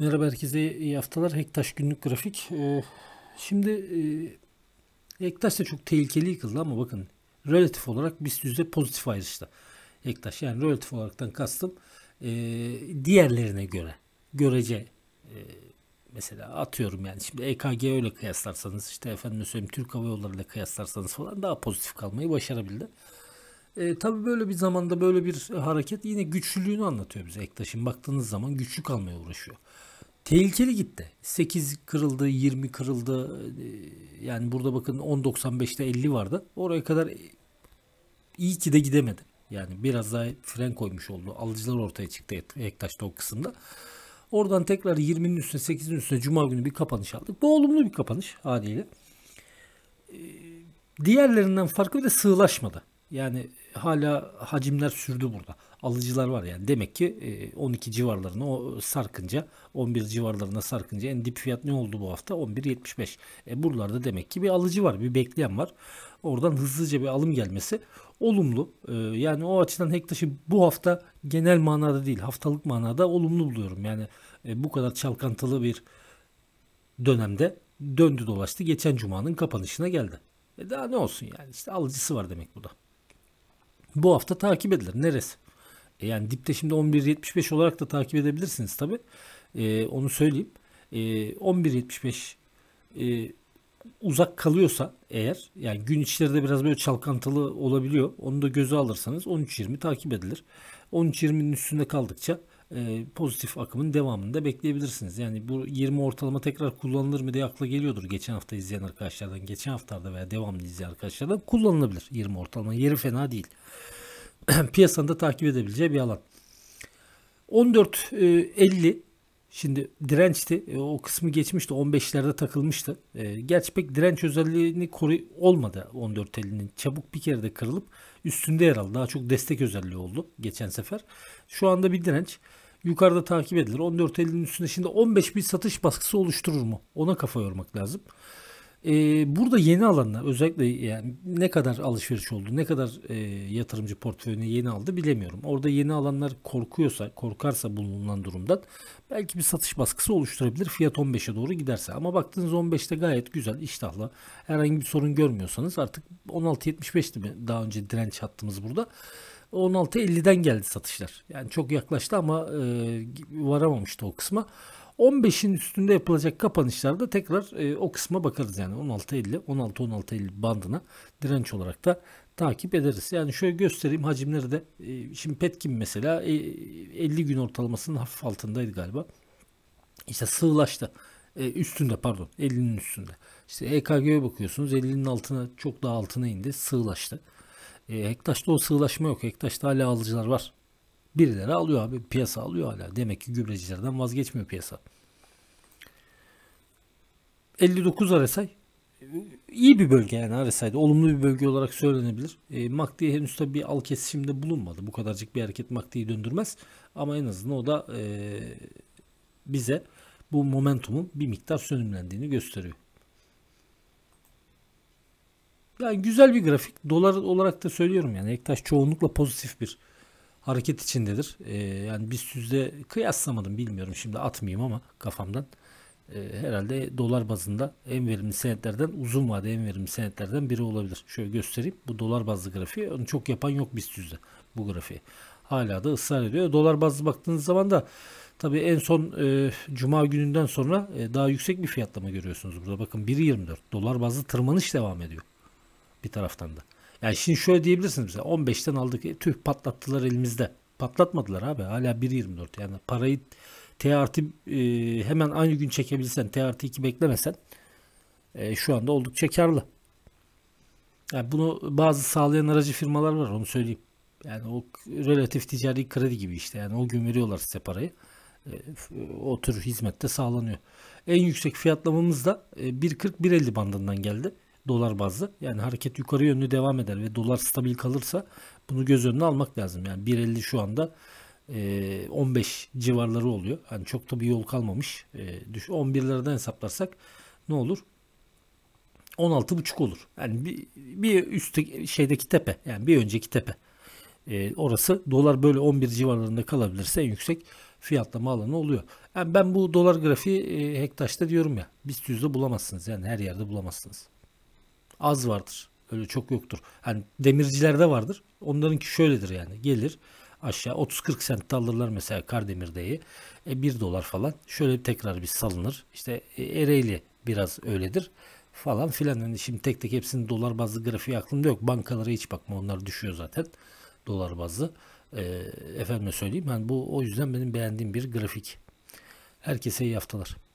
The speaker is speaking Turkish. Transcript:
Merhaba herkese iyi haftalar. Hektaş günlük grafik. Ee, şimdi e, Hektaş da çok tehlikeli yıkıldı ama bakın relatif olarak biz yüzde pozitif ayrıştı. Hektaş yani relatif olaraktan kastım e, diğerlerine göre görece e, mesela atıyorum yani şimdi EKG öyle kıyaslarsanız işte efendim söyleyeyim Türk Hava Yolları ile kıyaslarsanız falan daha pozitif kalmayı başarabildi. E, tabii böyle bir zamanda böyle bir e, hareket yine güçlülüğünü anlatıyor bize Ektaş'ın. Baktığınız zaman güçlü kalmaya uğraşıyor. Tehlikeli gitti. 8 kırıldı, 20 kırıldı. E, yani burada bakın 10.95'te 50 vardı. Oraya kadar e, iyi ki de gidemedi. Yani biraz daha fren koymuş oldu. Alıcılar ortaya çıktı Ektaş'ta o kısımda. Oradan tekrar 20'nin üstüne 8'in üstüne Cuma günü bir kapanış aldık. Bu olumlu bir kapanış haliyle. E, diğerlerinden farklı bir de sığlaşmadı. Yani hala hacimler sürdü burada. Alıcılar var yani. Demek ki 12 e, civarlarına o sarkınca 11 civarlarına sarkınca en dip fiyat ne oldu bu hafta? 11.75. E, buralarda demek ki bir alıcı var. Bir bekleyen var. Oradan hızlıca bir alım gelmesi olumlu. E, yani o açıdan Hektaş'ı bu hafta genel manada değil haftalık manada olumlu buluyorum. Yani e, bu kadar çalkantılı bir dönemde döndü dolaştı geçen cumanın kapanışına geldi. E daha ne olsun yani işte alıcısı var demek bu da bu hafta takip edilir. Neresi? E yani dipte şimdi 11.75 olarak da takip edebilirsiniz tabi. E, onu söyleyeyim. E, 11.75 e, uzak kalıyorsa eğer yani gün içleri de biraz böyle çalkantılı olabiliyor. Onu da göze alırsanız 13.20 takip edilir. 13.20'nin üstünde kaldıkça e, pozitif akımın devamını da bekleyebilirsiniz. Yani bu 20 ortalama tekrar kullanılır mı diye akla geliyordur. Geçen hafta izleyen arkadaşlardan, geçen haftalarda veya devamlı izleyen arkadaşlardan kullanılabilir 20 ortalama. Yeri fena değil. Piyasanın da takip edebileceği bir alan. 14.50 Şimdi dirençti. E, o kısmı geçmişti. 15'lerde takılmıştı. E, gerçi pek direnç özelliğini koru olmadı 14 elinin. Çabuk bir kere de kırılıp üstünde yer aldı. Daha çok destek özelliği oldu geçen sefer. Şu anda bir direnç. Yukarıda takip edilir. 14 elinin üstünde şimdi 15 bir satış baskısı oluşturur mu? Ona kafa yormak lazım. Ee, burada yeni alanlar özellikle yani ne kadar alışveriş oldu, ne kadar e, yatırımcı portföyünü yeni aldı bilemiyorum. Orada yeni alanlar korkuyorsa, korkarsa bulunan durumdan belki bir satış baskısı oluşturabilir fiyat 15'e doğru giderse. Ama baktığınız 15'te gayet güzel, iştahla herhangi bir sorun görmüyorsanız artık 16.75'ti mi daha önce direnç hattımız burada. 16.50'den geldi satışlar. Yani çok yaklaştı ama e, varamamıştı o kısma. 15'in üstünde yapılacak kapanışlarda tekrar e, o kısma bakarız yani 16 50 16 16-16-50 bandına direnç olarak da takip ederiz. Yani şöyle göstereyim hacimleri de e, şimdi Petkim mesela e, 50 gün ortalamasının hafif altındaydı galiba. İşte sığlaştı. E, üstünde pardon 50'nin üstünde. İşte EKG'ye bakıyorsunuz 50'nin altına çok daha altına indi sığlaştı. E, Hektaş'ta o sığlaşma yok. Hektaş'ta hala alıcılar var. Birileri alıyor abi. Piyasa alıyor hala. Demek ki gübrecilerden vazgeçmiyor piyasa. 59 RSI iyi bir bölge yani RSI'de olumlu bir bölge olarak söylenebilir. E, MACD'ye henüz tabii bir al kesişimde bulunmadı. Bu kadarcık bir hareket MACD'yi döndürmez. Ama en azından o da e, bize bu momentumun bir miktar sönümlendiğini gösteriyor. Yani güzel bir grafik. Dolar olarak da söylüyorum yani. Ektaş çoğunlukla pozitif bir hareket içindedir. E, yani biz yüzde kıyaslamadım bilmiyorum şimdi atmayayım ama kafamdan. E, herhalde dolar bazında en verimli senetlerden uzun vade en verimli senetlerden biri olabilir. Şöyle göstereyim. Bu dolar bazlı grafiği onu çok yapan yok BIST yüzde bu grafiği. Hala da ısrar ediyor. Dolar bazlı baktığınız zaman da tabii en son e, cuma gününden sonra e, daha yüksek bir fiyatlama görüyorsunuz burada. Bakın 1.24 dolar bazlı tırmanış devam ediyor bir taraftan da. Yani şimdi şöyle diyebilirsiniz, mesela 15'ten aldık e, tüh patlattılar elimizde. Patlatmadılar abi hala 1.24 yani parayı T artı e, hemen aynı gün çekebilsen T artı 2 beklemesen e, şu anda oldukça karlı. Yani bunu bazı sağlayan aracı firmalar var onu söyleyeyim. Yani o relatif ticari kredi gibi işte yani o gün veriyorlar size parayı. E, e o tür hizmette sağlanıyor. En yüksek fiyatlamamız da 1.40-1.50 e, bandından geldi dolar bazlı. Yani hareket yukarı yönlü devam eder ve dolar stabil kalırsa bunu göz önüne almak lazım. Yani 1.50 şu anda 15 e, civarları oluyor. Yani çok da bir yol kalmamış. 11 e, 11'lerden hesaplarsak ne olur? 16.5 olur. Yani bir, bir üstte şeydeki tepe yani bir önceki tepe. E, orası dolar böyle 11 civarlarında kalabilirse en yüksek fiyatlama alanı oluyor. Yani ben bu dolar grafiği e, Hektaş'ta diyorum ya biz yüzde bulamazsınız yani her yerde bulamazsınız az vardır. Öyle çok yoktur. Hani demircilerde vardır. Onlarınki şöyledir yani. Gelir aşağı 30-40 sent alırlar mesela Kardemir'deyi. E, 1 dolar falan. Şöyle tekrar bir salınır. İşte e, Ereğli biraz öyledir falan filan. Hani şimdi tek tek hepsinin dolar bazlı grafiği aklımda yok. Bankalara hiç bakma onlar düşüyor zaten dolar bazlı. E, efendime söyleyeyim. Yani bu o yüzden benim beğendiğim bir grafik. Herkese iyi haftalar.